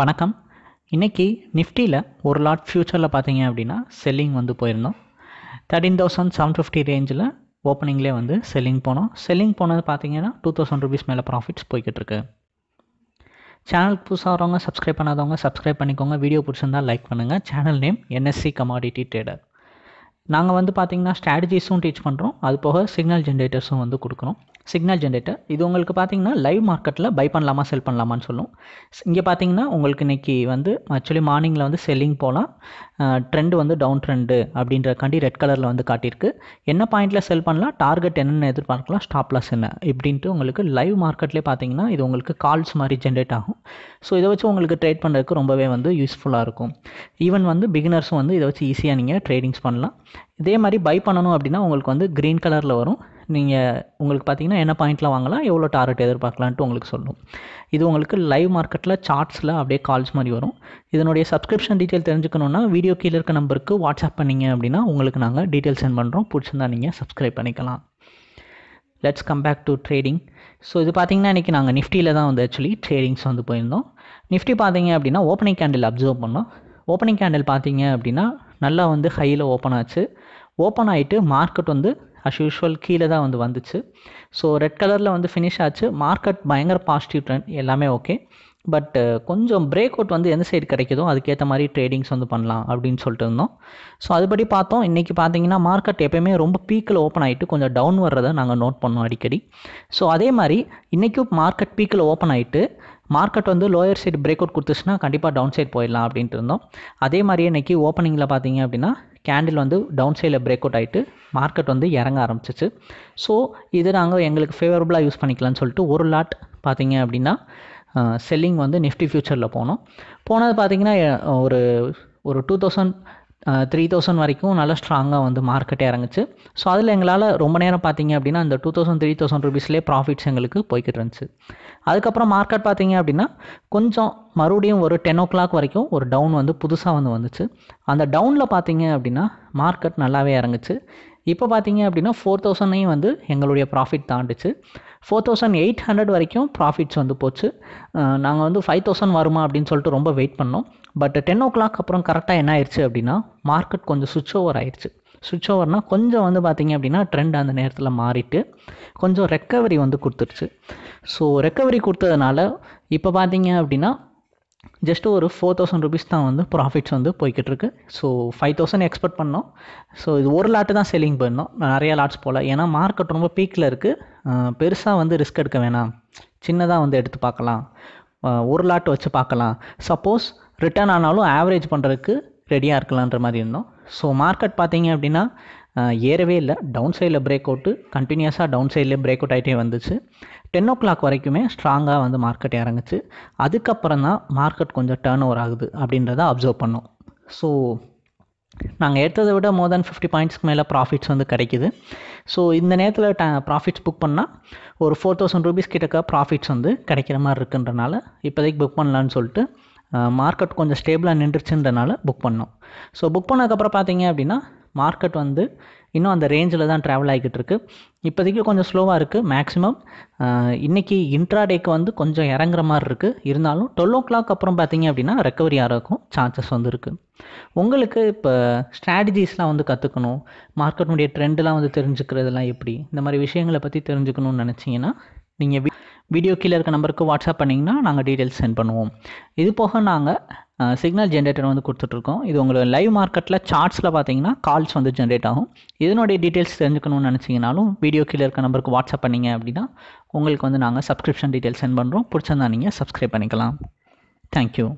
வணக்கம் இன்றைக்கி நிஃப்டியில் ஒரு லாட் ஃப்யூச்சரில் பார்த்தீங்க அப்படின்னா செல்லிங் வந்து போயிருந்தோம் தேர்ட்டீன் தௌசண்ட் செவன் ஃபிஃப்டி ரேஞ்சில் ஓப்பனிங்லேயே வந்து செல்லிங் போனோம் செல்லிங் போனது பார்த்தீங்கன்னா டூ தௌசண்ட் ருபீஸ் மேலே ப்ராஃபிட்ஸ் போய்கிட்டுருக்கு சேனலுக்கு புதுசாக வரவங்க சப்ஸ்கிரைப் பண்ணாதவங்க சப்ஸ்கிரைப் பண்ணிக்கோங்க வீடியோ பிடிச்சிருந்தால் லைக் பண்ணுங்கள் channel name NSC commodity trader நாங்கள் வந்து பார்த்திங்கன்னா ஸ்ட்ராட்டஜிஸும் டீச் பண்ணுறோம் அது போக சிக்னல் ஜென்ரேட்டர்ஸும் வந்து கொடுக்குறோம் சிக்னல் ஜென்ரேட்டர் இது உங்களுக்கு பார்த்தீங்கன்னா லைவ் மார்க்கெட்டில் பை பண்ணலாமா செல் பண்ணலாமான்னு சொல்லும் இங்கே பார்த்தீங்கன்னா உங்களுக்கு இன்றைக்கி வந்து ஆக்சுவலி மார்னிங்கில் வந்து செல்லிங் போகலாம் ட்ரெண்டு வந்து டவுன் ட்ரெண்டு கண்டி ரெட் கலரில் வந்து காட்டியிருக்கு என்ன பாயிண்ட்டில் செல் பண்ணலாம் டார்கெட் என்னென்னு எதிர்பார்க்கலாம் ஸ்டாப்லாஸ் என்ன இப்படின்ட்டு உங்களுக்கு லைவ் மார்க்கெட்லேயே பார்த்தீங்கன்னா இது உங்களுக்கு கால்ஸ் மாதிரி ஜென்ரேட் ஆகும் ஸோ இதை வச்சு உங்களுக்கு ட்ரேட் பண்ணுறதுக்கு ரொம்பவே வந்து யூஸ்ஃபுல்லாக இருக்கும் ஈவன் வந்து பிகினர்ஸும் வந்து இதை வச்சு ஈஸியாக நீங்கள் ட்ரேடிங்ஸ் பண்ணலாம் இதே மாதிரி பை பண்ணணும் அப்படின்னா உங்களுக்கு வந்து க்ரீன் கலரில் வரும் நீங்கள் உங்களுக்கு பார்த்தீங்கன்னா என்ன பாயிண்ட்டில் வாங்கலாம் எவ்வளோ டார்கெட் எதிர்பார்க்கலான்ட்டு உங்களுக்கு சொல்லணும் இது உங்களுக்கு லைவ் மார்க்கெட்டில் சார்ட்ஸில் அப்படியே கால்ஸ் மாதிரி வரும் இதனுடைய சப்ஸ்கிரிப்ஷன் டீட்டெயில் தெரிஞ்சுக்கணுன்னா வீடியோ கீழே இருக்க நம்பருக்கு வாட்ஸ்அப் பண்ணிங்க அப்படின்னா உங்களுக்கு நாங்கள் டீட்டெயில் சென்ட் பண்ணுறோம் பிடிச்சிருந்தா நீங்கள் சப்ஸ்கிரைப் பண்ணிக்கலாம் let's come back to trading so இது பார்த்தீங்கன்னா இன்றைக்கி நாங்கள் நிஃப்டியில் தான் வந்து ஆக்சுவலி ட்ரேடிங்ஸ் வந்து போயிருந்தோம் நிஃப்டி பார்த்தீங்க அப்படின்னா ஓப்பனிங் கேண்டில் அப்சர்வ் பண்ணோம் ஓப்பனிங் கேண்டில் பார்த்தீங்க அப்படின்னா நல்லா வந்து ஹையில் ஓப்பன் ஆச்சு ஓப்பன் ஆகிட்டு மார்க்கெட் வந்து அஸ் யூஷுவல் கீழே தான் வந்து வந்துச்சு ஸோ ரெட் கலரில் வந்து ஃபினிஷ் ஆச்சு மார்க்கெட் பயங்கர பாசிட்டிவ் ட்ரெண்ட் எல்லாமே ஓகே பட் uh, கொஞ்சம் பிரேக் அவுட் வந்து எந்த சைடு கிடைக்கிதோ அதுக்கேற்ற மாதிரி ட்ரேடிங்ஸ் வந்து பண்ணலாம் அப்படின்னு சொல்லிட்டு இருந்தோம் ஸோ அதுபடி பார்த்தோம் இன்றைக்கி பார்த்தீங்கன்னா மார்க்கெட் எப்போயுமே ரொம்ப பீக்கில் ஓப்பன் ஆகிட்டு கொஞ்சம் டவுன் வர்றதை நாங்கள் நோட் பண்ணோம் அடிக்கடி ஸோ அதே மாதிரி இன்றைக்கும் மார்க்கெட் பீக்கில் ஓப்பன் ஆகிட்டு மார்க்கெட் வந்து லோயர் சைடு பிரேக் அவுட் கொடுத்துச்சுன்னா கண்டிப்பாக டவுன் சைட் போயிடலாம் அப்படின்ட்டு இருந்தோம் அதே மாதிரியே இன்றைக்கி ஓப்பனிங்கில் பார்த்தீங்க அப்படின்னா கேண்டில் வந்து டவுன் சைடில் பிரேக் அவுட் ஆகிட்டு மார்க்கெட் வந்து இறங்க ஆரம்பிச்சிச்சு ஸோ இது நாங்கள் எங்களுக்கு ஃபேவரபுளாக யூஸ் பண்ணிக்கலாம்னு சொல்லிட்டு ஒரு லாட் பார்த்தீங்க அப்படின்னா செல்லிங் வந்து நிஃப்டி ஃபியூச்சரில் போனோம் போனது பார்த்திங்கன்னா ஒரு ஒரு டூ தௌசண்ட் த்ரீ தௌசண்ட் வரைக்கும் நல்லா ஸ்ட்ராங்காக வந்து மார்க்கெட்டே இறங்குச்சு ஸோ அதில் எங்களால் ரொம்ப நேரம் பார்த்தீங்க அப்படின்னா அந்த டூ தௌசண்ட் த்ரீ தௌசண்ட் ருபீஸ்லேயே ப்ராஃபிட்ஸ் எங்களுக்கு போய்கிட்டு இருந்துச்சு அதுக்கப்புறம் மார்க்கெட் பார்த்தீங்க அப்படின்னா கொஞ்சம் மறுபடியும் ஒரு டென் ஓ கிளாக் வரைக்கும் ஒரு டவுன் வந்து புதுசாக வந்து வந்துச்சு அந்த டவுனில் பார்த்தீங்க அப்படின்னா மார்க்கெட் நல்லாவே இறங்குச்சு இப்போ பார்த்தீங்க அப்படின்னா ஃபோர் தௌசண்டையும் வந்து எங்களுடைய ப்ராஃபிட் தாண்டுச்சு ஃபோர் தௌசண்ட் எயிட் ஹண்ட்ரட் வரைக்கும் ப்ராஃபிட்ஸ் வந்து போச்சு நாங்கள் வந்து ஃபைவ் தௌசண்ட் வருமா அப்படின்னு சொல்லிட்டு ரொம்ப வெயிட் பண்ணோம் பட் டென் ஓ கிளாக் அப்புறம் கரெக்டாக என்ன ஆயிடுச்சு அப்படின்னா மார்க்கெட் கொஞ்சம் சுவிட்ச் ஓவர் ஆயிடுச்சு சுவிட்ச் ஓவர்னால் கொஞ்சம் வந்து பார்த்திங்க அப்படின்னா ட்ரெண்ட் அந்த நேரத்தில் மாறிட்டு கொஞ்சம் ரெக்கவரி வந்து கொடுத்துருச்சு ஸோ ரெக்கவரி கொடுத்ததுனால இப்போ பார்த்தீங்க அப்படின்னா ஜஸ்ட் ஒரு ஃபோர் தௌசண்ட் ருபீஸ் தான் வந்து ப்ராஃபிட்ஸ் வந்து போய்கிட்டிருக்கு ஸோ ஃபைவ் தௌசண்ட் எக்ஸ்பெக்ட் பண்ணோம் ஸோ இது ஒரு லாட்டு தான் செல்லிங் பண்ணோம் நிறைய லாட்ஸ் போகல ஏன்னா மார்க்கெட் ரொம்ப பீக்கில் இருக்குது பெருசாக வந்து ரிஸ்க் எடுக்க வேணாம் சின்னதாக வந்து எடுத்து பார்க்கலாம் ஒரு லாட் வச்சு பார்க்கலாம் சப்போஸ் ரிட்டர்ன் ஆனாலும் ஆவரேஜ் பண்ணுறதுக்கு ரெடியாக இருக்கலான்ற மாதிரி இருந்தோம் ஸோ மார்க்கெட் பார்த்தீங்க அப்படின்னா ஏறவே இல்லை டவுன் சைடில் பிரேக் அவுட்டு கண்டினியூஸாக டவுன் சைடில் பிரேக் அவுட் ஆகிட்டே வந்துச்சு டென் ஓ கிளாக் வரைக்குமே ஸ்ட்ராங்காக வந்து மார்க்கெட் இறங்குச்சு அதுக்கப்புறம் தான் மார்க்கெட் கொஞ்சம் டேர்ன் ஓவர் ஆகுது அப்படின்றத அப்சர்வ் பண்ணோம் ஸோ நாங்கள் எடுத்ததை விட மோர் தேன் ஃபிஃப்டி பாயிண்ட்ஸ்க்கு மேலே ப்ராஃபிட்ஸ் வந்து கிடைக்கிது ஸோ இந்த நேரத்தில் ட ப்ராஃபிட்ஸ் புக் பண்ணால் ஒரு ஃபோர் தௌசண்ட் ருபீஸ் கிட்டக்க ப்ராஃபிட்ஸ் வந்து கிடைக்கிற மாதிரி இருக்குன்றனால இப்போதைக்கு புக் பண்ணலான்னு சொல்லிட்டு மார்க்கெட் கொஞ்சம் ஸ்டேபிளாக நின்றுச்சுன்றனால புக் பண்ணோம் ஸோ புக் பண்ணதுக்கப்புறம் பார்த்தீங்க அப்படின்னா மார்க்கெட் வந்து இன்னும் அந்த ரேஞ்சில் தான் ட்ராவல் ஆகிக்கிட்டு இருக்கு இப்போதைக்கு கொஞ்சம் ஸ்லோவாக இருக்குது மேக்ஸிமம் இன்றைக்கி இன்ட்ராடேக்கு வந்து கொஞ்சம் இறங்குற மாதிரி இருக்குது இருந்தாலும் டுவெல் ஓ கிளாக் அப்புறம் பார்த்தீங்க அப்படின்னா ரெக்கவரி ஆகிறதுக்கும் சான்சஸ் வந்து இருக்குது உங்களுக்கு இப்போ ஸ்ட்ராட்டஜிஸ்லாம் வந்து கற்றுக்கணும் மார்க்கெட்னுடைய ட்ரெண்டெலாம் வந்து தெரிஞ்சுக்கிறதுலாம் எப்படி இந்த மாதிரி விஷயங்களை பற்றி தெரிஞ்சுக்கணும்னு நினச்சிங்கன்னா நீங்கள் வீடியோ கீழே இருக்க நம்பருக்கு வாட்ஸ்அப் பண்ணிங்கன்னா நாங்கள் டீட்டெயில்ஸ் சென்ட் பண்ணுவோம் இது போக நாங்கள் சிக்னல் ஜென்ரேட்டர் வந்து கொடுத்துட்ருக்கோம் இது உங்களுக்கு லைவ் மார்க்கெட்டில் சார்ட்ஸில் பார்த்தீங்கன்னா கால்ஸ் வந்து ஜென்ரேட் ஆகும் இதனுடைய டீட்டெயில்ஸ் தெரிஞ்சுக்கணும்னு நினச்சிங்கனாலும் வீடியோ கீழே இருக்க நம்பருக்கு வாட்ஸ்அப் பண்ணிங்க அப்படின்னா உங்களுக்கு வந்து நாங்கள் சப்ஸ்கிரிப்ஷன் டீட்டெயில்ஸ் சென்ட் பண்ணுறோம் பிடிச்சிருந்தா நீங்கள் சப்ஸ்கிரைப் பண்ணிக்கலாம் தேங்க்யூ